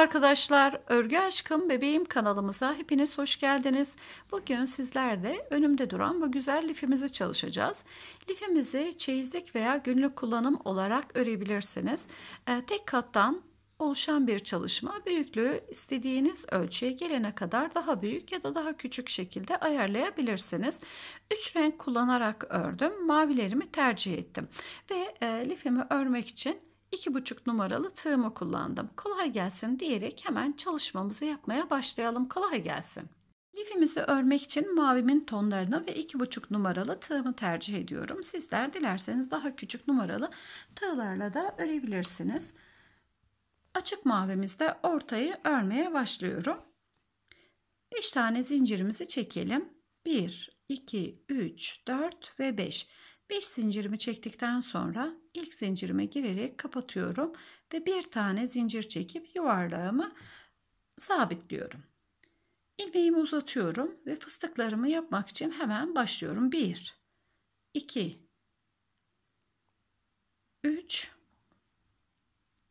arkadaşlar, Örgü Aşkım Bebeğim kanalımıza hepiniz hoş geldiniz. Bugün sizlerde önümde duran bu güzel lifimizi çalışacağız. Lifimizi çeyizlik veya günlük kullanım olarak örebilirsiniz. Ee, tek kattan oluşan bir çalışma büyüklüğü istediğiniz ölçüye gelene kadar daha büyük ya da daha küçük şekilde ayarlayabilirsiniz. Üç renk kullanarak ördüm. Mavilerimi tercih ettim ve e, lifimi örmek için buçuk numaralı tığımı kullandım. Kolay gelsin diyerek hemen çalışmamızı yapmaya başlayalım. Kolay gelsin. Lifimizi örmek için mavimin tonlarını ve iki buçuk numaralı tığımı tercih ediyorum. Sizler dilerseniz daha küçük numaralı tığlarla da örebilirsiniz. Açık mavimizde ortayı örmeye başlıyorum. 5 tane zincirimizi çekelim. 1, 2, 3, 4 ve 5. 5 zincirimi çektikten sonra ilk zincirime girerek kapatıyorum ve bir tane zincir çekip yuvarlağımı sabitliyorum. İlmeğimi uzatıyorum ve fıstıklarımı yapmak için hemen başlıyorum. 1 2 3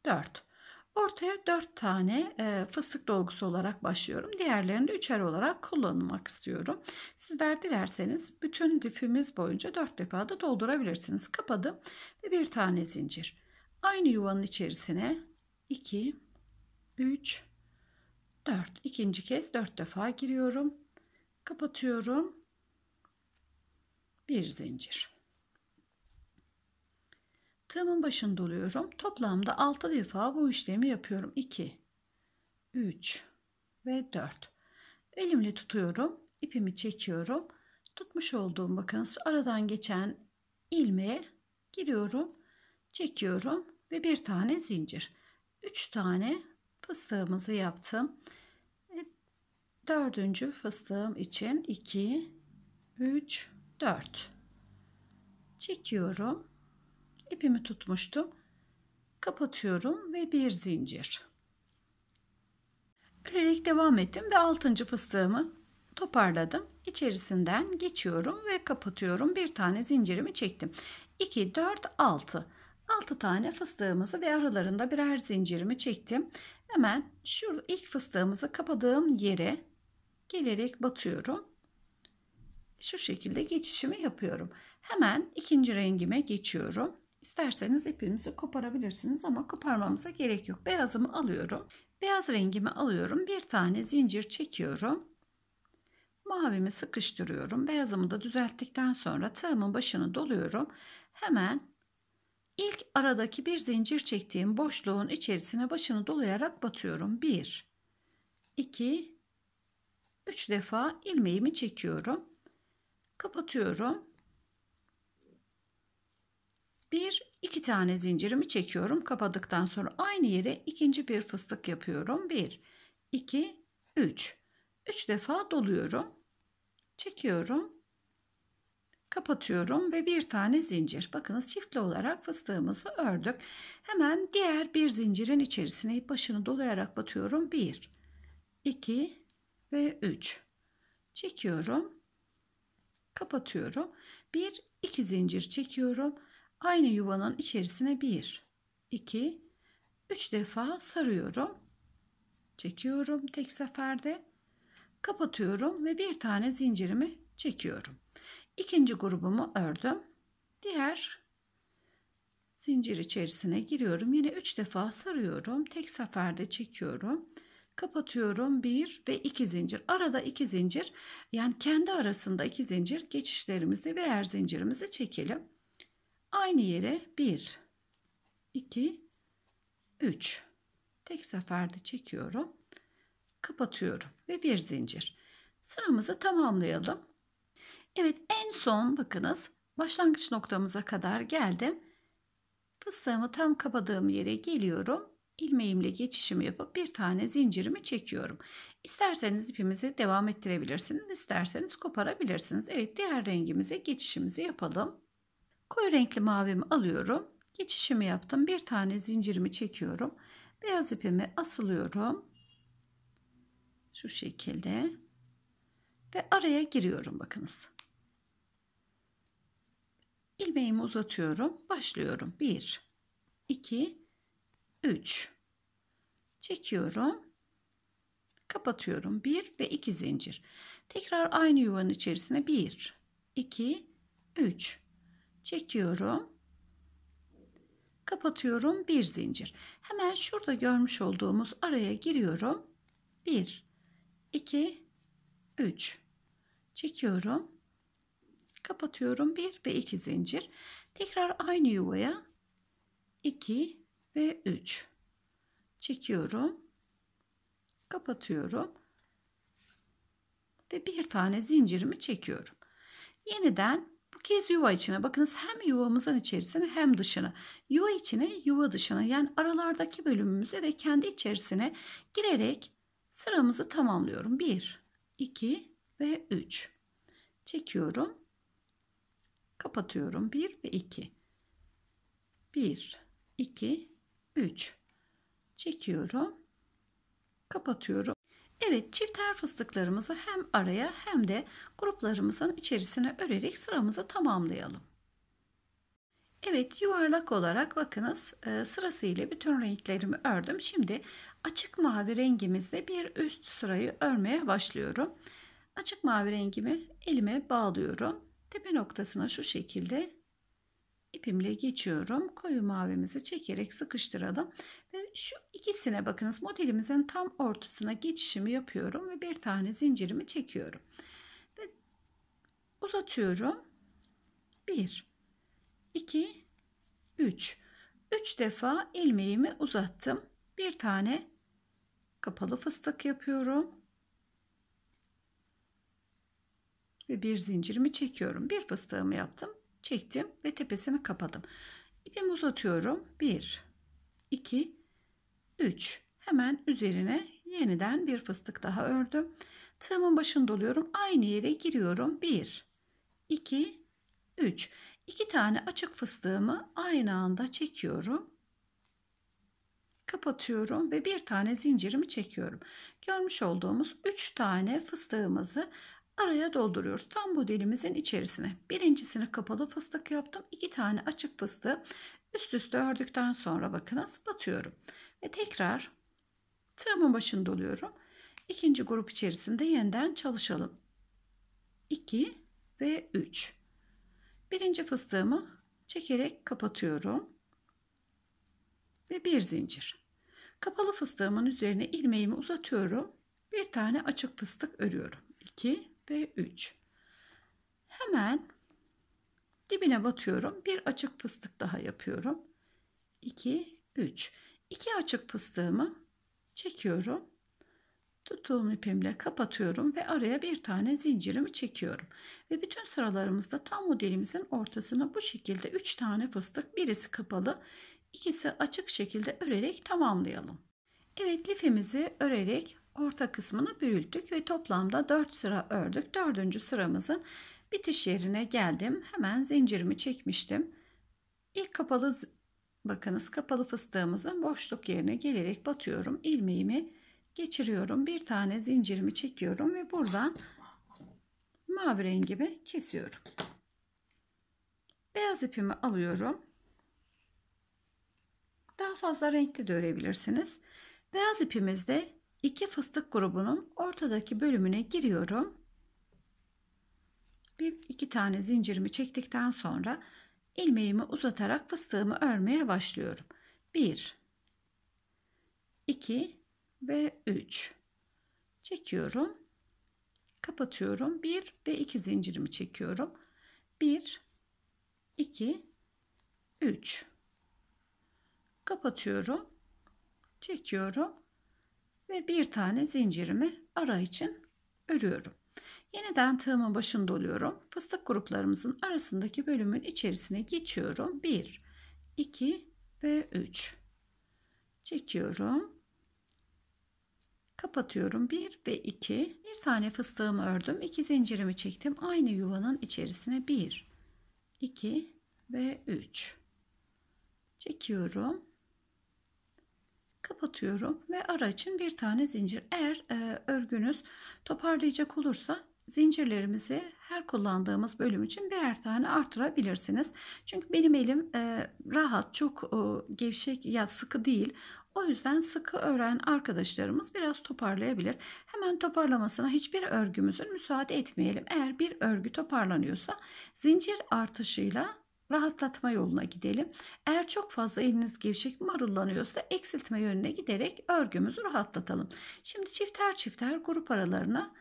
4 Ortaya 4 tane e, fıstık dolgusu olarak başlıyorum. Diğerlerini de üçer olarak kullanmak istiyorum. Sizler dilerseniz bütün lifimiz boyunca 4 defa da doldurabilirsiniz. Kapadım ve bir tane zincir. Aynı yuvanın içerisine 2, 3, 4. İkinci kez 4 defa giriyorum. Kapatıyorum. Bir zincir. Tığımın başında oluyorum. Toplamda 6 defa bu işlemi yapıyorum. 2, 3 ve 4. Elimle tutuyorum. ipimi çekiyorum. Tutmuş olduğum bakınız aradan geçen ilmeğe giriyorum. Çekiyorum ve bir tane zincir. 3 tane fıstığımızı yaptım. E, dördüncü fıstığım için 2, 3, 4. Çekiyorum ipimi tutmuştum. Kapatıyorum ve bir zincir. Örerek devam ettim ve altıncı fıstığımı toparladım. İçerisinden geçiyorum ve kapatıyorum. Bir tane zincirimi çektim. 2, 4, 6. 6 tane fıstığımızı ve aralarında birer zincirimi çektim. Hemen şu ilk fıstığımızı kapadığım yere gelerek batıyorum. Şu şekilde geçişimi yapıyorum. Hemen ikinci rengime geçiyorum. İsterseniz ipimizi koparabilirsiniz ama koparmamıza gerek yok. Beyazımı alıyorum. Beyaz rengimi alıyorum. Bir tane zincir çekiyorum. Mavimi sıkıştırıyorum. Beyazımı da düzelttikten sonra tığımın başını doluyorum. Hemen ilk aradaki bir zincir çektiğim boşluğun içerisine başını dolayarak batıyorum. 1 2 3 defa ilmeğimi çekiyorum. Kapatıyorum bir, iki tane zincirimi çekiyorum. Kapadıktan sonra aynı yere ikinci bir fıstık yapıyorum. Bir, iki, üç. Üç defa doluyorum. Çekiyorum. Kapatıyorum ve bir tane zincir. Bakınız çiftli olarak fıstığımızı ördük. Hemen diğer bir zincirin içerisine başını dolayarak batıyorum. Bir, iki ve üç. Çekiyorum. Kapatıyorum. Bir, iki zincir çekiyorum Aynı yuvanın içerisine 1, 2, 3 defa sarıyorum. Çekiyorum tek seferde. Kapatıyorum ve bir tane zincirimi çekiyorum. İkinci grubumu ördüm. Diğer zincir içerisine giriyorum. Yine 3 defa sarıyorum. Tek seferde çekiyorum. Kapatıyorum 1 ve 2 zincir. Arada 2 zincir yani kendi arasında 2 zincir geçişlerimizde birer zincirimizi çekelim. Aynı yere 1, 2, 3 tek seferde çekiyorum. Kapatıyorum ve bir zincir. Sıramızı tamamlayalım. Evet en son bakınız başlangıç noktamıza kadar geldim. Fıstığımı tam kapadığım yere geliyorum. ilmeğimle geçişimi yapıp bir tane zincirimi çekiyorum. İsterseniz ipimizi devam ettirebilirsiniz. isterseniz koparabilirsiniz. Evet diğer rengimize geçişimizi yapalım. Koyu renkli mavimi alıyorum. Geçişimi yaptım. Bir tane zincirimi çekiyorum. Beyaz ipimi asılıyorum. Şu şekilde. Ve araya giriyorum bakınız. Ilmeğimi uzatıyorum. Başlıyorum. 1, 2, 3. Çekiyorum. Kapatıyorum. 1 ve 2 zincir. Tekrar aynı yuvanın içerisine 1, 2, 3 çekiyorum. Kapatıyorum bir zincir. Hemen şurada görmüş olduğumuz araya giriyorum. 1 2 3 çekiyorum. Kapatıyorum 1 ve 2 zincir. Tekrar aynı yuvaya 2 ve 3 çekiyorum. Kapatıyorum. Ve bir tane zincirimi çekiyorum. Yeniden bu kez yuva içine bakınız hem yuvamızın içerisine hem dışına. Yuva içine yuva dışına yani aralardaki bölümümüze ve kendi içerisine girerek sıramızı tamamlıyorum. 1, 2 ve 3. Çekiyorum. Kapatıyorum. 1 ve 2. 1, 2, 3. Çekiyorum. Kapatıyorum. Evet çifter fıstıklarımızı hem araya hem de gruplarımızın içerisine örerek sıramızı tamamlayalım. Evet yuvarlak olarak bakınız e, sırasıyla bütün renklerimi ördüm. Şimdi açık mavi rengimizle bir üst sırayı örmeye başlıyorum. Açık mavi rengimi elime bağlıyorum. Tepe noktasına şu şekilde ipimle geçiyorum. Koyu mavimizi çekerek sıkıştıralım. Ve şu ikisine bakınız modelimizin tam ortasına geçişimi yapıyorum ve bir tane zincirimi çekiyorum. Ve uzatıyorum. 1 2 3 3 defa ilmeğimi uzattım. Bir tane kapalı fıstık yapıyorum. Ve bir zincirimi çekiyorum. Bir fıstığımı yaptım çektim ve tepesini kapadım. İpimi uzatıyorum. 1, 2, 3. Hemen üzerine yeniden bir fıstık daha ördüm. Tığımın başını doluyorum. Aynı yere giriyorum. 1, 2, 3. 2 tane açık fıstığımı aynı anda çekiyorum. Kapatıyorum ve bir tane zincirimi çekiyorum. Görmüş olduğumuz 3 tane fıstığımızı araya dolduruyoruz. Tam modelimizin içerisine. Birincisini kapalı fıstık yaptım. iki tane açık fıstığı üst üste ördükten sonra bakınız batıyorum. Ve tekrar tığımın başını doluyorum. İkinci grup içerisinde yeniden çalışalım. 2 ve 3. Birinci fıstığımı çekerek kapatıyorum. Ve bir zincir. Kapalı fıstığımın üzerine ilmeğimi uzatıyorum. Bir tane açık fıstık örüyorum. 2 ve 3. Hemen dibine batıyorum. Bir açık fıstık daha yapıyorum. 2, 3. 2 açık fıstığımı çekiyorum. Tuttuğum ipimle kapatıyorum ve araya bir tane zincirimi çekiyorum. Ve bütün sıralarımızda tam modelimizin ortasına bu şekilde 3 tane fıstık birisi kapalı ikisi açık şekilde örerek tamamlayalım. Evet lifimizi örerek orta kısmını büyüttük ve toplamda 4 sıra ördük. 4. sıramızın bitiş yerine geldim. Hemen zincirimi çekmiştim. İlk kapalı bakınız kapalı fıstığımızın boşluk yerine gelerek batıyorum. ilmeğimi geçiriyorum. Bir tane zincirimi çekiyorum ve buradan mavi rengimi kesiyorum. Beyaz ipimi alıyorum. Daha fazla renkli de örebilirsiniz. Beyaz ipimizde iki fıstık grubunun ortadaki bölümüne giriyorum. Bir iki tane zincirimi çektikten sonra ilmeğimi uzatarak fıstığımı örmeye başlıyorum. 1 2 ve 3 çekiyorum. Kapatıyorum. 1 ve 2 zincirimi çekiyorum. 1 2 3 kapatıyorum. Çekiyorum ve bir tane zincirimi ara için örüyorum. Yeniden tığımın başını doluyorum. Fıstık gruplarımızın arasındaki bölümün içerisine geçiyorum. 1, 2 ve 3. Çekiyorum. Kapatıyorum 1 ve 2. Bir tane fıstığımı ördüm. 2 zincirimi çektim. Aynı yuvanın içerisine 1, 2 ve 3. Çekiyorum kapatıyorum ve ara için bir tane zincir. Eğer e, örgünüz toparlayacak olursa zincirlerimizi her kullandığımız bölüm için birer tane artırabilirsiniz. Çünkü benim elim e, rahat, çok e, gevşek ya sıkı değil. O yüzden sıkı ören arkadaşlarımız biraz toparlayabilir. Hemen toparlamasına hiçbir örgümüzün müsaade etmeyelim. Eğer bir örgü toparlanıyorsa zincir artışıyla rahatlatma yoluna gidelim. Eğer çok fazla eliniz gevşek marullanıyorsa eksiltme yönüne giderek örgümüzü rahatlatalım. Şimdi çifter çifter grup aralarına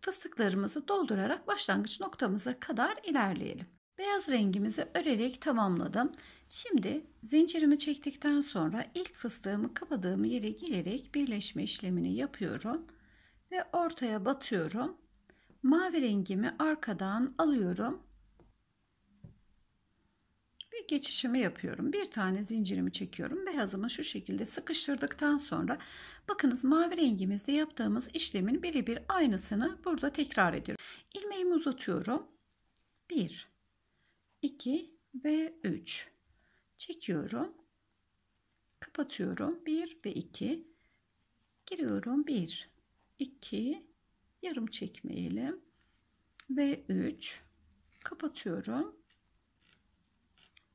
fıstıklarımızı doldurarak başlangıç noktamıza kadar ilerleyelim. Beyaz rengimizi örerek tamamladım. Şimdi zincirimi çektikten sonra ilk fıstığımı kapadığım yere gelerek birleşme işlemini yapıyorum ve ortaya batıyorum. Mavi rengimi arkadan alıyorum geçişimi yapıyorum. Bir tane zincirimi çekiyorum. Beyazımı şu şekilde sıkıştırdıktan sonra bakınız mavi rengimizde yaptığımız işlemin birebir aynısını burada tekrar ediyorum. İlmeğimi uzatıyorum. 1 2 ve 3 çekiyorum. Kapatıyorum. 1 ve 2 giriyorum. 1 2 yarım çekmeyelim ve 3 kapatıyorum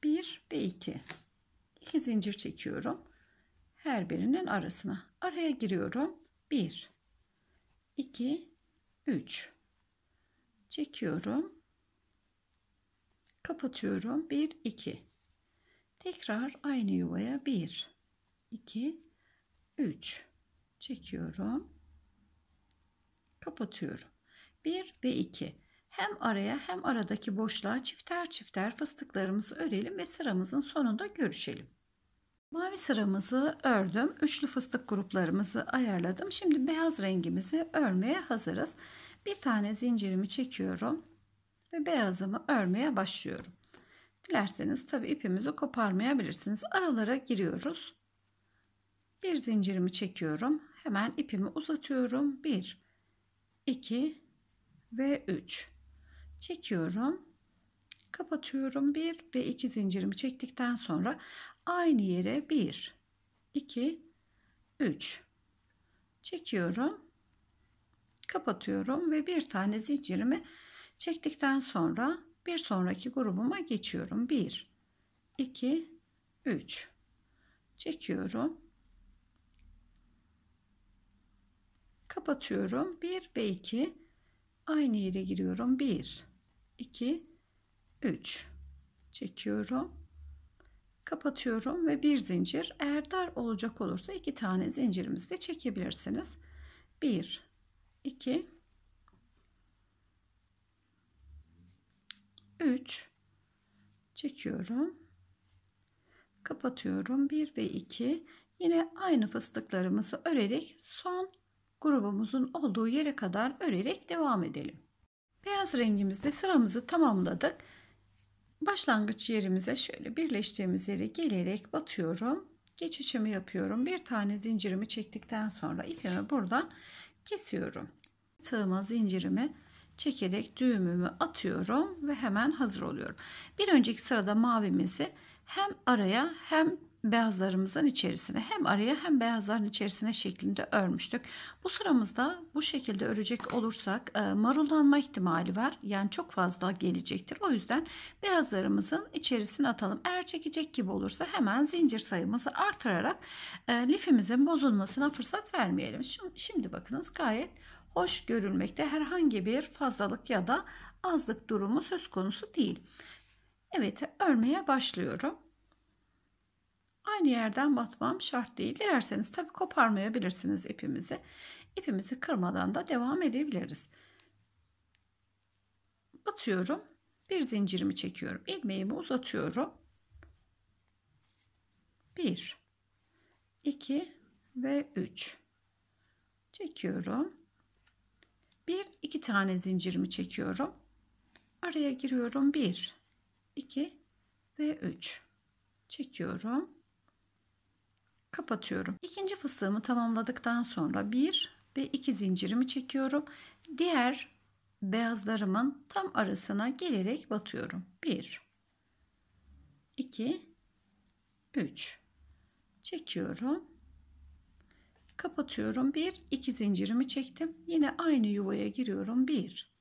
1 ve 2 2 zincir çekiyorum her birinin arasına araya giriyorum 1 2 3 çekiyorum kapatıyorum 1 2 tekrar aynı yuvaya 1 2 3 çekiyorum kapatıyorum 1 ve 2 hem araya hem aradaki boşluğa çifter çifter fıstıklarımızı örelim ve sıramızın sonunda görüşelim. Mavi sıramızı ördüm. Üçlü fıstık gruplarımızı ayarladım. Şimdi beyaz rengimizi örmeye hazırız. Bir tane zincirimi çekiyorum ve beyazımı örmeye başlıyorum. Dilerseniz tabi ipimizi koparmayabilirsiniz. Aralara giriyoruz. Bir zincirimi çekiyorum. Hemen ipimi uzatıyorum. 1, 2 ve 3 çekiyorum. Kapatıyorum. 1 ve 2 zincirimi çektikten sonra aynı yere 1, 2, 3 çekiyorum. Kapatıyorum ve bir tane zincirimi çektikten sonra bir sonraki grubuma geçiyorum. 1, 2, 3 çekiyorum. Kapatıyorum. 1 ve 2 aynı yere giriyorum. 1 2 3 çekiyorum kapatıyorum ve bir zincir eğer dar olacak olursa iki tane zincirimizi de çekebilirsiniz 1 2 3 çekiyorum kapatıyorum 1 ve 2 yine aynı fıstıklarımızı örerek son grubumuzun olduğu yere kadar örerek devam edelim Beyaz rengimizde sıramızı tamamladık. Başlangıç yerimize şöyle birleştiğimiz yere gelerek batıyorum. Geçişimi yapıyorum. Bir tane zincirimi çektikten sonra ipimi buradan kesiyorum. Tığıma zincirimi çekerek düğümümü atıyorum ve hemen hazır oluyorum. Bir önceki sırada mavimizi hem araya hem beyazlarımızın içerisine hem araya hem beyazların içerisine şeklinde örmüştük. Bu sıramızda bu şekilde örecek olursak e, marullanma ihtimali var. Yani çok fazla gelecektir. O yüzden beyazlarımızın içerisine atalım. Eğer çekecek gibi olursa hemen zincir sayımızı artırarak e, lifimizin bozulmasına fırsat vermeyelim. Şimdi, şimdi bakınız gayet hoş görülmekte. Herhangi bir fazlalık ya da azlık durumu söz konusu değil. Evet örmeye başlıyorum. Aynı yerden batmam şart değil. Dilerseniz tabi koparmayabilirsiniz ipimizi. İpimizi kırmadan da devam edebiliriz. Batıyorum. Bir zincirimi çekiyorum. İlmeğimi uzatıyorum. 1 2 ve 3 çekiyorum. 1 2 tane zincirimi çekiyorum. Araya giriyorum. 1 2 ve 3 çekiyorum kapatıyorum. İkinci fıstığımı tamamladıktan sonra bir ve iki zincirimi çekiyorum. Diğer beyazlarımın tam arasına gelerek batıyorum. 1 2 3 çekiyorum. Kapatıyorum. 1 2 zincirimi çektim. Yine aynı yuvaya giriyorum. 1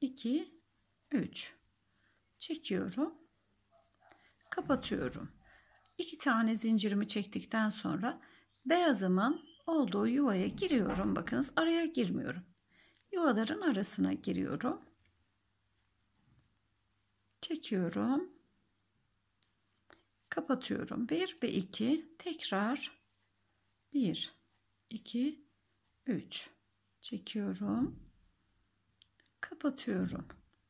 2 3 çekiyorum. Kapatıyorum. İki tane zincirimi çektikten sonra beyazımın olduğu yuvaya giriyorum. Bakınız araya girmiyorum. Yuvaların arasına giriyorum. Çekiyorum. Kapatıyorum. 1 ve 2 tekrar 1 2 3 çekiyorum. Kapatıyorum.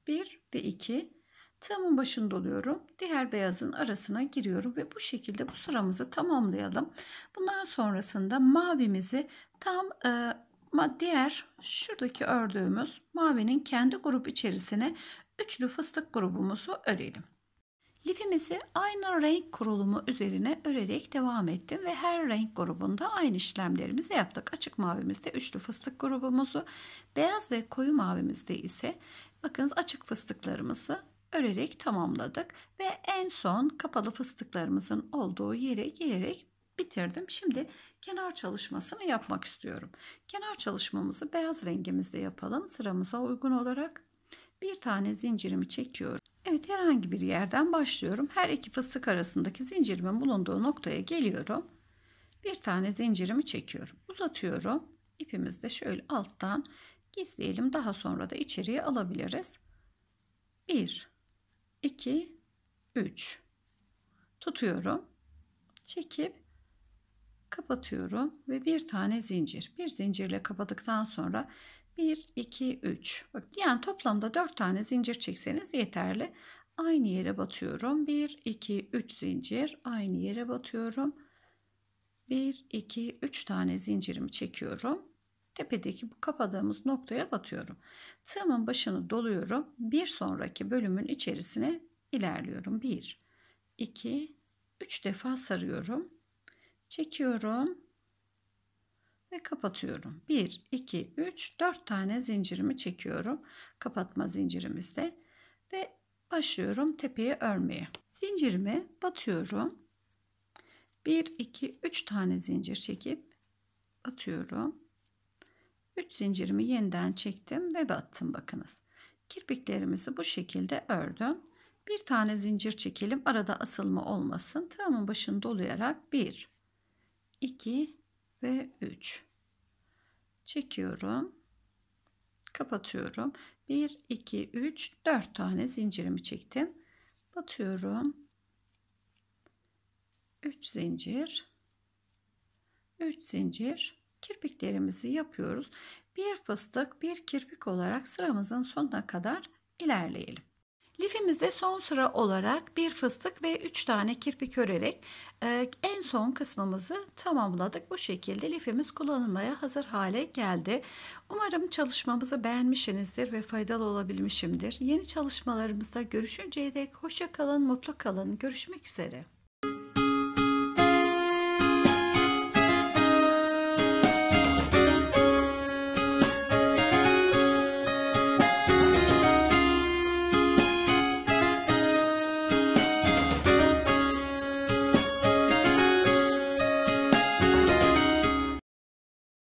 1 ve 2 Tığımın başını doluyorum. Diğer beyazın arasına giriyorum ve bu şekilde bu sıramızı tamamlayalım. Bundan sonrasında mavimizi tam e, diğer şuradaki ördüğümüz mavinin kendi grup içerisine üçlü fıstık grubumuzu örelim. Lifimizi aynı renk kurulumu üzerine örerek devam ettim ve her renk grubunda aynı işlemlerimizi yaptık. Açık mavimizde üçlü fıstık grubumuzu, beyaz ve koyu mavimizde ise bakınız açık fıstıklarımızı örerek tamamladık ve en son kapalı fıstıklarımızın olduğu yere gelerek bitirdim. Şimdi kenar çalışmasını yapmak istiyorum. Kenar çalışmamızı beyaz rengimizde yapalım sıramıza uygun olarak. Bir tane zincirimi çekiyorum. Evet herhangi bir yerden başlıyorum. Her iki fıstık arasındaki zincirimin bulunduğu noktaya geliyorum. Bir tane zincirimi çekiyorum. Uzatıyorum. İpimizi de şöyle alttan gizleyelim. Daha sonra da içeriye alabiliriz. 1 2, 3. Tutuyorum. Çekip kapatıyorum ve bir tane zincir. Bir zincirle kapadıktan sonra 1, 2, 3. yani toplamda 4 tane zincir çekseniz yeterli. Aynı yere batıyorum. 1, 2, 3 zincir. Aynı yere batıyorum. 1, 2, 3 tane zincirimi çekiyorum tepedeki bu kapadığımız noktaya batıyorum. Tığımın başını doluyorum. Bir sonraki bölümün içerisine ilerliyorum. 1, 2, 3 defa sarıyorum. Çekiyorum ve kapatıyorum. 1, 2, 3, 4 tane zincirimi çekiyorum. Kapatma zincirimizde ve başlıyorum tepeye örmeye. Zincirimi batıyorum. 1, 2, 3 tane zincir çekip atıyorum. 3 zincirimi yeniden çektim ve battım bakınız. Kirpiklerimizi bu şekilde ördüm. Bir tane zincir çekelim. Arada asılma olmasın. Tığımın başını dolayarak 1, 2 ve 3. Çekiyorum. Kapatıyorum. 1, 2, 3, 4 tane zincirimi çektim. Batıyorum. 3 zincir. 3 zincir kirpiklerimizi yapıyoruz. Bir fıstık bir kirpik olarak sıramızın sonuna kadar ilerleyelim. Lifimizde son sıra olarak bir fıstık ve 3 tane kirpik örerek e, en son kısmımızı tamamladık. Bu şekilde lifimiz kullanılmaya hazır hale geldi. Umarım çalışmamızı beğenmişsinizdir ve faydalı olabilmişimdir. Yeni çalışmalarımızda görüşünceye dek hoşça kalın, mutlu kalın. Görüşmek üzere.